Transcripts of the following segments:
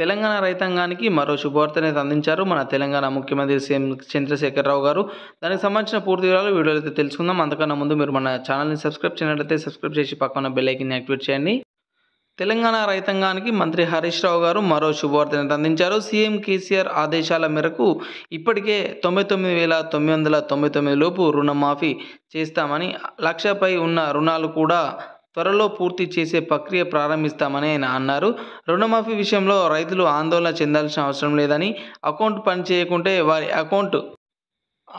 తెలంగాణ రైతాంగానికి మరో శుభవార్త అనేది అందించారు మన తెలంగాణ ముఖ్యమంత్రి సీఎం చంద్రశేఖరరావు గారు దానికి సంబంధించిన పూర్తి వివరాలు వీడియోలో అయితే తెలుసుకుందాం అంతకన్నా ముందు మీరు మన ఛానల్ని సబ్స్క్రైబ్ చేసినట్లయితే సబ్స్క్రైబ్ చేసి పక్కన బెల్లైకిన్ యాక్టివేట్ చేయండి తెలంగాణ రైతాంగానికి మంత్రి హరీష్ రావు గారు మరో శుభవార్తను అందించారు సీఎం కేసీఆర్ ఆదేశాల మేరకు ఇప్పటికే తొంభై తొమ్మిది వేల తొమ్మిది వందల తొంభై తొమ్మిది లోపు రుణమాఫీ చేస్తామని లక్షపై ఉన్న రుణాలు కూడా త్వరలో పూర్తి చేసే ప్రక్రియ ప్రారంభిస్తామని ఆయన అన్నారు రుణమాఫీ విషయంలో రైతులు ఆందోళన చెందాల్సిన అవసరం లేదని అకౌంట్ పని చేయకుంటే వారి అకౌంట్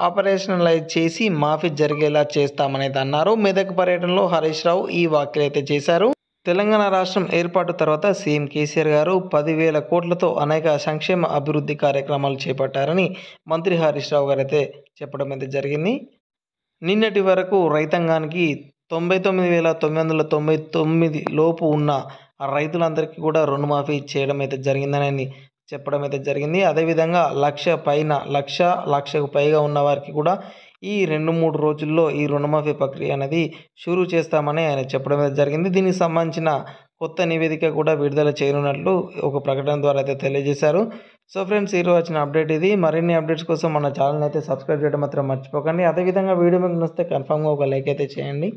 ఆపరేషనలైజ్ చేసి మాఫీ జరిగేలా చేస్తామని అన్నారు మెదక్ పర్యటనలో హరీష్ రావు ఈ వ్యాఖ్యలైతే చేశారు తెలంగాణ రాష్ట్రం ఏర్పాటు తర్వాత సీఎం కేసీఆర్ గారు పదివేల కోట్లతో అనేక సంక్షేమ అభివృద్ధి కార్యక్రమాలు చేపట్టారని మంత్రి హరీష్ రావు గారైతే చెప్పడం అయితే జరిగింది నిన్నటి వరకు రైతాంగానికి తొంభై తొమ్మిది వేల తొమ్మిది వందల తొంభై తొమ్మిది లోపు ఉన్న రైతులందరికీ కూడా రుణమాఫీ చేయడం అయితే జరిగిందని చెప్పడం అయితే జరిగింది అదేవిధంగా లక్ష పైన లక్ష లక్షకు పైగా ఉన్న వారికి కూడా ఈ రెండు మూడు రోజుల్లో ఈ రుణమాఫీ ప్రక్రియ అనేది షురూ చేస్తామని ఆయన చెప్పడం అయితే జరిగింది దీనికి సంబంధించిన కొత్త నివేదిక కూడా విడుదల చేయనున్నట్లు ఒక ప్రకటన ద్వారా అయితే తెలియజేశారు సో ఫ్రెండ్స్ ఈరోజు వచ్చిన అప్డేట్ ఇది మరిన్ని అప్డేట్స్ కోసం మన ఛానల్ అయితే సబ్స్క్రైబ్ చేయడం మాత్రం మర్చిపోకండి అదేవిధంగా వీడియో మీకు నొస్తే కన్ఫామ్గా ఒక లైక్ అయితే చేయండి